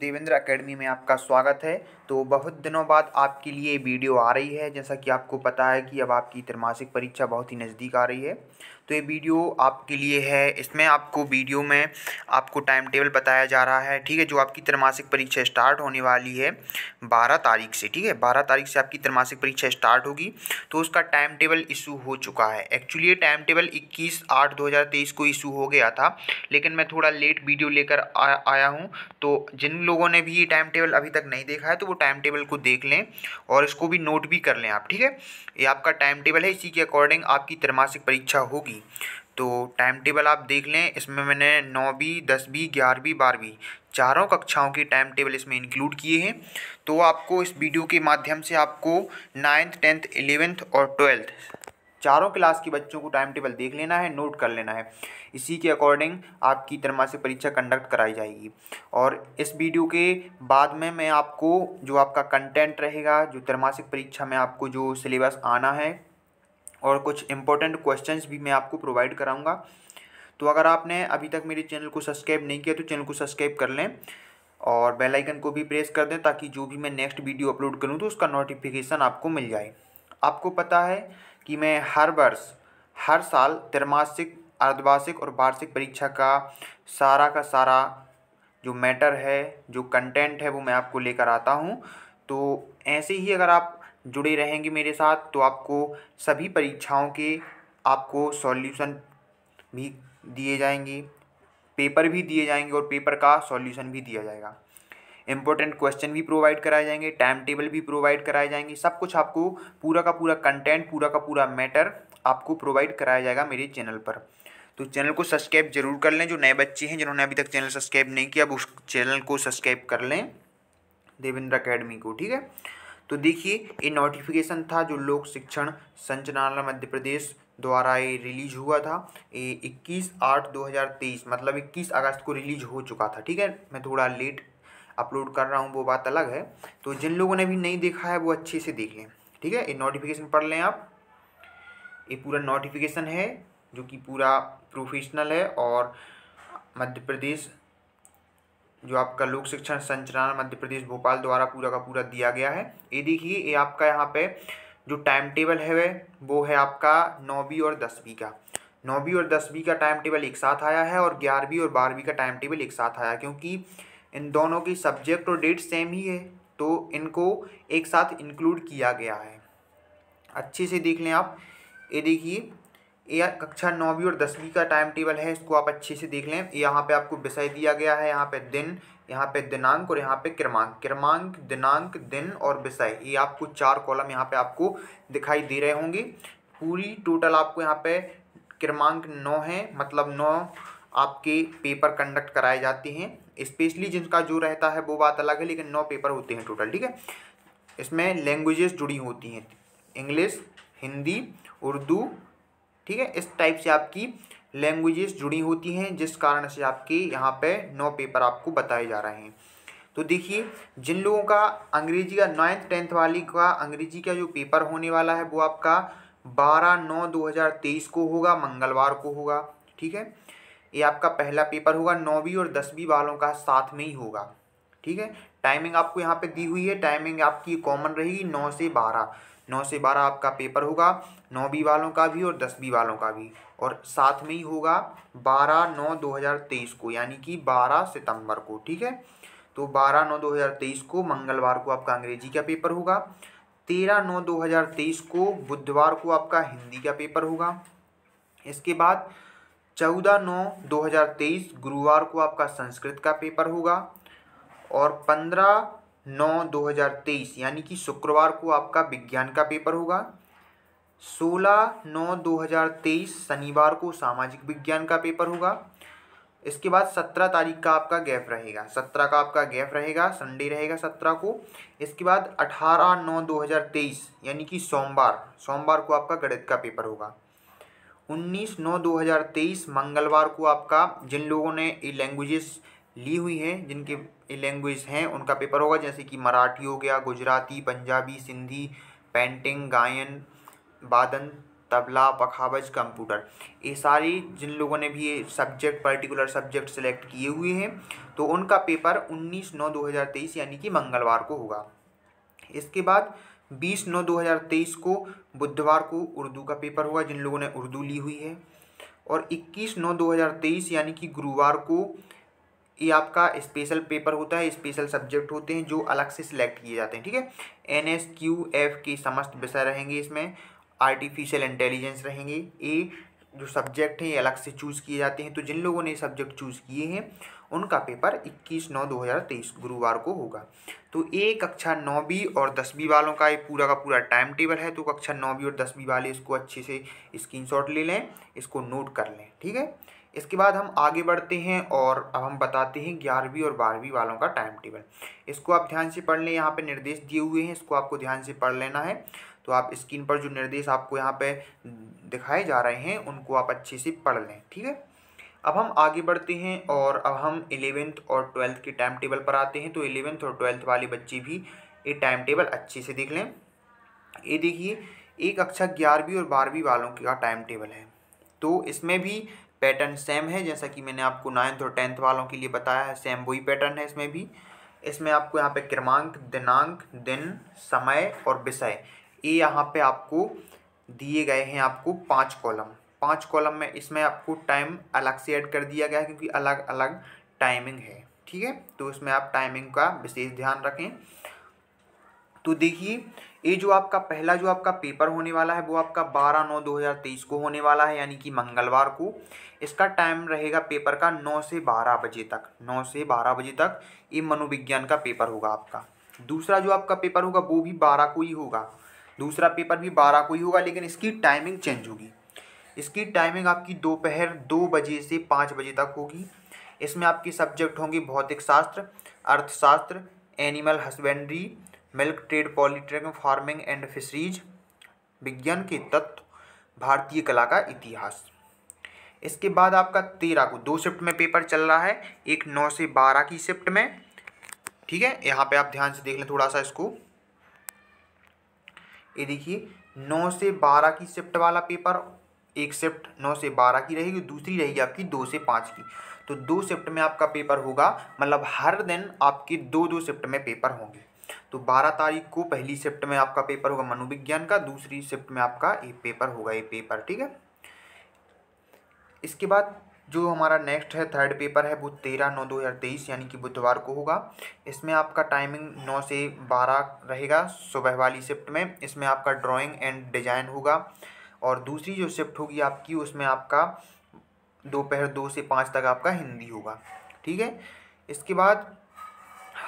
Devendra academy में आपका स्वागत है तो बहुत दिनों बाद आपके लिए वीडियो आ रही है जैसा कि आपको पता है कि अब आपकी त्रैमासिक परीक्षा बहुत ही नज़दीक आ रही है तो ये वीडियो आपके लिए है इसमें आपको वीडियो में आपको टाइम टेबल बताया जा रहा है ठीक है जो आपकी त्रैमासिक परीक्षा स्टार्ट होने वाली है बारह तारीख से ठीक है बारह तारीख से आपकी त्रैमासिक परीक्षा स्टार्ट होगी तो उसका टाइम टेबल इशू हो चुका है एक्चुअली ये टाइम टेबल इक्कीस आठ दो हज़ार तेईस को इशू हो गया था लेकिन मैं थोड़ा लेट वीडियो लेकर आया हूँ तो जिन लोगों ने भी ये टाइम टेबल अभी तक नहीं देखा है तो वो टाइम टेबल को देख लें और इसको भी नोट भी कर लें आप ठीक है ये आपका टाइम टेबल है इसी के अकॉर्डिंग आपकी त्रैमासिक परीक्षा होगी तो टाइम टेबल आप देख लें इसमें मैंने नौवीं दसवीं ग्यारहवीं बारहवीं चारों कक्षाओं के टाइम टेबल इसमें इंक्लूड किए हैं तो आपको इस वीडियो के माध्यम से आपको नाइन्थ टेंथ एलेवेंथ और ट्वेल्थ चारों क्लास के बच्चों को टाइम टेबल देख लेना है नोट कर लेना है इसी के अकॉर्डिंग आपकी त्रैमासिक परीक्षा कंडक्ट कराई जाएगी और इस वीडियो के बाद में मैं आपको जो आपका कंटेंट रहेगा जो त्रैमासिक परीक्षा में आपको जो सिलेबस आना है और कुछ इंपॉर्टेंट क्वेश्चंस भी मैं आपको प्रोवाइड कराऊंगा तो अगर आपने अभी तक मेरे चैनल को सब्सक्राइब नहीं किया तो चैनल को सब्सक्राइब कर लें और बेल आइकन को भी प्रेस कर दें ताकि जो भी मैं नेक्स्ट वीडियो अपलोड करूं तो उसका नोटिफिकेशन आपको मिल जाए आपको पता है कि मैं हर वर्ष हर साल त्रिमासिक अर्धवार्षिक और वार्षिक परीक्षा का सारा का सारा जो मैटर है जो कंटेंट है वो मैं आपको लेकर आता हूँ तो ऐसे ही अगर आप जुड़े रहेंगे मेरे साथ तो आपको सभी परीक्षाओं के आपको सॉल्यूशन भी दिए जाएंगे पेपर भी दिए जाएंगे और पेपर का सॉल्यूशन भी दिया जाएगा इंपॉर्टेंट क्वेश्चन भी प्रोवाइड कराए जाएंगे टाइम टेबल भी प्रोवाइड कराए जाएंगे सब कुछ आपको पूरा का पूरा कंटेंट पूरा का पूरा मैटर आपको प्रोवाइड कराया जाएगा मेरे चैनल पर तो चैनल को सब्सक्राइब जरूर कर लें जो नए बच्चे हैं जिन्होंने अभी तक चैनल सब्सक्राइब नहीं किया अब उस चैनल को सब्सक्राइब कर लें देवेंद्र अकेडमी को ठीक है तो देखिए ये नोटिफिकेशन था जो लोक शिक्षण संचालनालय मध्य प्रदेश द्वारा ये रिलीज हुआ था ये इक्कीस आठ दो हज़ार तेईस मतलब इक्कीस अगस्त को रिलीज हो चुका था ठीक है मैं थोड़ा लेट अपलोड कर रहा हूँ वो बात अलग है तो जिन लोगों ने भी नहीं देखा है वो अच्छे से देख लें ठीक है ये नोटिफिकेशन पढ़ लें आप ये पूरा नोटिफिकेशन है जो कि पूरा प्रोफेशनल है और मध्य प्रदेश जो आपका लोक शिक्षण संचालन मध्य प्रदेश भोपाल द्वारा पूरा का पूरा दिया गया है ये देखिए ये आपका यहाँ पे जो टाइम टेबल है वह वो है आपका नौवीं और दसवीं का नौवीं और दसवीं का टाइम टेबल एक साथ आया है और ग्यारहवीं और बारहवीं का टाइम टेबल एक साथ आया क्योंकि इन दोनों की सब्जेक्ट और डेट सेम ही है तो इनको एक साथ इंक्लूड किया गया है अच्छे से देख लें आप ये देखिए ये कक्षा नौवीं और दसवीं का टाइम टेबल है इसको आप अच्छे से देख लें यहाँ पे आपको विषय दिया गया है यहाँ पे दिन यहाँ पे दिनांक और यहाँ पे क्रमांक क्रमांक दिनांक दिन और विषय ये आपको चार कॉलम यहाँ पे आपको दिखाई दे रहे होंगे पूरी टोटल आपको यहाँ पे क्रमांक नौ है मतलब नौ आपके पेपर कंडक्ट कराए जाते हैं स्पेशली जिनका जो रहता है वो बात अलग है लेकिन नौ पेपर होते हैं टोटल ठीक है इसमें लैंग्वेजेस जुड़ी होती हैं इंग्लिश हिंदी उर्दू ठीक है इस टाइप से आपकी लैंग्वेजेस जुड़ी होती हैं जिस कारण से आपके यहाँ पे नौ पेपर आपको बताए जा रहे हैं तो देखिए जिन लोगों का अंग्रेजी का नाइन्थ टेंथ वाली का अंग्रेजी का जो पेपर होने वाला है वो आपका बारह नौ दो हज़ार तेईस को होगा मंगलवार को होगा ठीक है ये आपका पहला पेपर होगा नौवीं और दसवीं वालों का साथ में ही होगा ठीक है टाइमिंग आपको यहाँ पे दी हुई है टाइमिंग आपकी कॉमन रहेगी नौ से बारह नौ से बारह आपका पेपर होगा नौवीं वालों का भी और दसवीं वालों का भी और साथ में ही होगा बारह नौ दो हज़ार तेईस को यानी कि बारह सितंबर को ठीक है तो बारह नौ दो हज़ार तेईस को मंगलवार को आपका अंग्रेजी का पेपर होगा तेरह नौ दो हज़ार तेईस को बुधवार को आपका हिंदी का पेपर होगा इसके बाद चौदह नौ 2023 गुरुवार को आपका संस्कृत का पेपर होगा और पंद्रह नौ 2023 यानी कि शुक्रवार को आपका विज्ञान का पेपर होगा सोलह नौ 2023 शनिवार को सामाजिक विज्ञान का पेपर होगा इसके बाद सत्रह तारीख का आपका गैप रहेगा सत्रह का आपका गैप रहेगा संडे रहेगा सत्रह को इसके बाद अठारह नौ 2023 यानी कि सोमवार सोमवार को आपका गणित का पेपर होगा उन्नीस नौ दो हज़ार तेईस मंगलवार को आपका जिन लोगों ने ई लैंग्वेजेस ली हुई हैं जिनके लैंग्वेज हैं उनका पेपर होगा जैसे कि मराठी हो गया गुजराती पंजाबी सिंधी पेंटिंग गायन वादन तबला पखावज कंप्यूटर ये सारी जिन लोगों ने भी ये सब्जेक्ट पर्टिकुलर सब्जेक्ट सेलेक्ट किए हुए हैं तो उनका पेपर उन्नीस नौ तेईस यानी कि मंगलवार को होगा इसके बाद बीस नौ दो हज़ार तेईस को बुधवार को उर्दू का पेपर हुआ जिन लोगों ने उर्दू ली हुई है और इक्कीस नौ दो हज़ार तेईस यानी कि गुरुवार को ये आपका स्पेशल पेपर होता है स्पेशल सब्जेक्ट होते हैं जो अलग से सिलेक्ट किए जाते हैं ठीक है एन एस क्यू एफ के समस्त विषय रहेंगे इसमें आर्टिफिशियल इंटेलिजेंस रहेंगे ये जो सब्जेक्ट हैं ये अलग से चूज़ किए जाते हैं तो जिन लोगों ने सब्जेक्ट चूज़ किए हैं उनका पेपर 21 नौ 2023 गुरुवार को होगा तो ये कक्षा नौवीं और दसवीं वालों का ये पूरा का पूरा टाइम टेबल है तो कक्षा नौवीं और दसवीं वाले इसको अच्छे से स्क्रीनशॉट ले लें इसको नोट कर लें ठीक है इसके बाद हम आगे बढ़ते हैं और अब हम बताते हैं ग्यारहवीं और बारहवीं वालों का टाइम टेबल इसको आप ध्यान से पढ़ लें यहाँ पे निर्देश दिए हुए हैं इसको आपको ध्यान से पढ़ लेना है तो आप स्क्रीन पर जो निर्देश आपको यहाँ पे दिखाए जा रहे हैं उनको आप अच्छे से पढ़ लें ठीक है अब हम आगे बढ़ते हैं और अब हम इलेवेंथ और ट्वेल्थ के टाइम टेबल पर आते हैं तो इलेवेंथ और ट्वेल्थ वाले बच्चे भी ये टाइम टेबल अच्छे से देख लें ये देखिए एक कक्षा ग्यारहवीं और बारहवीं वालों का टाइम टेबल है तो इसमें भी पैटर्न सेम है जैसा कि मैंने आपको नाइन्थ और टेंथ वालों के लिए बताया है सेम वही पैटर्न है इसमें भी इसमें आपको यहाँ पे क्रमांक दिनांक दिन समय और विषय ये यहाँ पे आपको दिए गए हैं आपको पांच कॉलम पाँच कॉलम में इसमें आपको टाइम अलग से ऐड कर दिया गया है क्योंकि अलग अलग टाइमिंग है ठीक है तो इसमें आप टाइमिंग का विशेष ध्यान रखें तो देखिए ये जो आपका पहला जो आपका पेपर होने वाला है वो आपका बारह नौ दो हज़ार तेईस को होने वाला है यानी कि मंगलवार को इसका टाइम रहेगा पेपर का नौ से बारह बजे तक नौ से बारह बजे तक ये मनोविज्ञान का पेपर होगा आपका दूसरा जो आपका पेपर होगा वो भी बारह को ही होगा दूसरा पेपर भी बारह को ही होगा लेकिन इसकी टाइमिंग चेंज होगी इसकी टाइमिंग आपकी दोपहर दो बजे से पाँच बजे तक होगी इसमें आपके सब्जेक्ट होंगे भौतिक शास्त्र अर्थशास्त्र animal husbandry milk trade poultry farming and fisheries विज्ञान के तत्व भारतीय कला का इतिहास इसके बाद आपका तेरह को दो शिफ्ट में पेपर चल रहा है एक नौ से बारह की शिफ्ट में ठीक है यहाँ पे आप ध्यान से देख लें थोड़ा सा इसको ये देखिए नौ से बारह की शिफ्ट वाला पेपर एक शिफ्ट नौ से बारह की रहेगी दूसरी रहेगी आपकी दो से पाँच की तो दो शिफ्ट में आपका पेपर होगा मतलब हर दिन आपके दो दो शिफ्ट में पेपर होंगे तो बारह तारीख को पहली शिफ्ट में आपका पेपर होगा मनोविज्ञान का दूसरी शिफ्ट में आपका ये पेपर होगा ये पेपर ठीक है इसके बाद जो हमारा नेक्स्ट है थर्ड पेपर है वो तेरह नौ दो हज़ार तेईस यानी कि बुधवार को होगा इसमें आपका टाइमिंग नौ से बारह रहेगा सुबह वाली शिफ्ट में इसमें आपका ड्राइंग एंड डिजाइन होगा और दूसरी जो शिफ्ट होगी आपकी उसमें आपका दोपहर दो से पाँच तक आपका हिंदी होगा ठीक है इसके बाद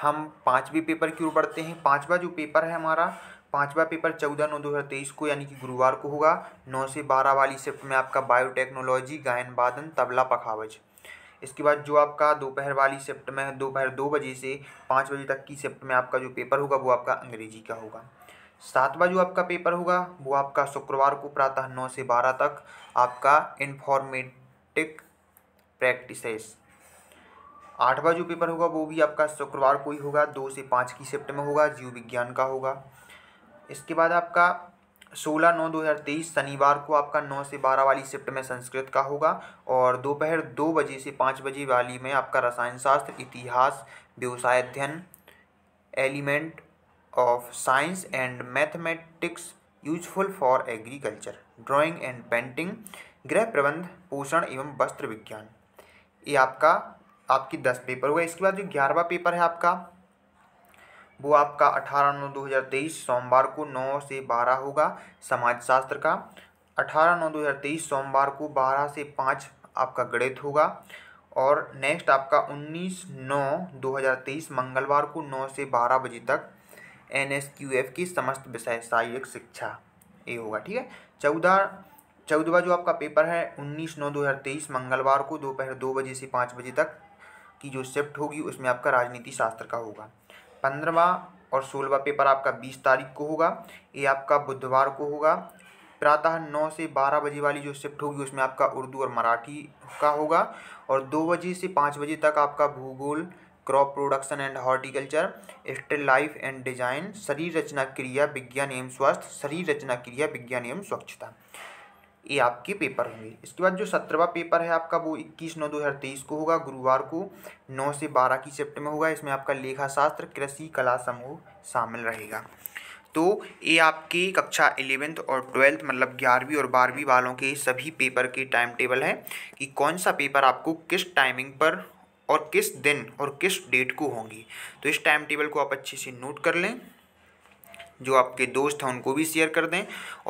हम पाँचवें पेपर की ओर बढ़ते हैं पाँचवा जो पेपर है हमारा पाँचवा पेपर चौदह नौ दो हज़ार तेईस को यानी कि गुरुवार को होगा नौ से बारह वाली शिफ्ट में आपका बायोटेक्नोलॉजी गायन वादन तबला पखावज इसके बाद जो आपका दोपहर वाली शिफ्ट में दोपहर दो बजे से पाँच बजे तक की शिफ्ट में आपका जो पेपर होगा वो आपका अंग्रेजी का होगा सातवा जो आपका पेपर होगा वो आपका शुक्रवार को प्रातः नौ से बारह तक आपका इन्फॉर्मेटिक प्रैक्टिसेस आठवा जो पेपर होगा वो भी आपका शुक्रवार को ही होगा दो से पाँच की शिफ्ट में होगा जीव विज्ञान का होगा इसके बाद आपका सोलह नौ दो हज़ार तेईस शनिवार को आपका नौ से बारह वाली शिफ्ट में संस्कृत का होगा और दोपहर दो, दो बजे से पाँच बजे वाली में आपका रसायन शास्त्र इतिहास व्यवसाय अध्ययन element of science and mathematics useful for agriculture drawing and painting गृह प्रबंध पोषण एवं वस्त्र विज्ञान ये आपका आपकी दस पेपर हुआ इसके बाद जो ग्यारहवा पेपर है आपका वो आपका अठारह नौ दो हज़ार तेईस सोमवार को नौ से बारह होगा समाजशास्त्र का अठारह नौ दो हज़ार तेईस सोमवार को बारह से पाँच आपका गणित होगा और नेक्स्ट आपका उन्नीस नौ दो हज़ार तेईस मंगलवार को नौ से बारह बजे तक एन एस क्यू एफ की समस्त विषय सहायक शिक्षा ये होगा ठीक है चौदह चौदहवा जो आपका पेपर है उन्नीस नौ दो हज़ार तेईस मंगलवार को दोपहर दो बजे से पाँच बजे तक की जो शिफ्ट होगी उसमें आपका राजनीति शास्त्र का होगा पंद्रहवा और सोलहवा पेपर आपका बीस तारीख को होगा ये आपका बुधवार को होगा प्रातः नौ से बारह बजे वाली जो शिफ्ट होगी उसमें आपका उर्दू और मराठी का होगा और दो बजे से पाँच बजे तक आपका भूगोल crop production and horticulture still life and design शरीर रचना क्रिया विज्ञान एवं स्वास्थ्य शरीर रचना क्रिया विज्ञान एवं स्वच्छता ये आपके पेपर होंगे इसके बाद जो सत्रहवा पेपर है आपका वो इक्कीस नौ दो हज़ार तेईस को होगा गुरुवार को नौ से बारह की शिफ्ट में होगा इसमें आपका लेखा शास्त्र कृषि कला समूह शामिल रहेगा तो ये आपके कक्षा एलेवेंथ और ट्वेल्थ मतलब ग्यारहवीं और बारहवीं वालों के सभी पेपर के टाइम टेबल हैं कि कौन सा पेपर आपको किस टाइमिंग पर और किस दिन और किस डेट को होंगी तो इस टाइम टेबल को आप अच्छे से नोट कर लें जो आपके दोस्त हैं उनको भी शेयर कर दें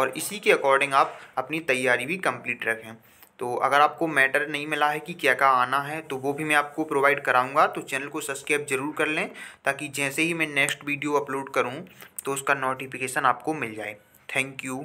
और इसी के अकॉर्डिंग आप अपनी तैयारी भी कंप्लीट रखें तो अगर आपको मैटर नहीं मिला है कि क्या क्या आना है तो वो भी मैं आपको प्रोवाइड कराऊंगा तो चैनल को सब्सक्राइब जरूर कर लें ताकि जैसे ही मैं नेक्स्ट वीडियो अपलोड करूं तो उसका नोटिफिकेशन आपको मिल जाए थैंक यू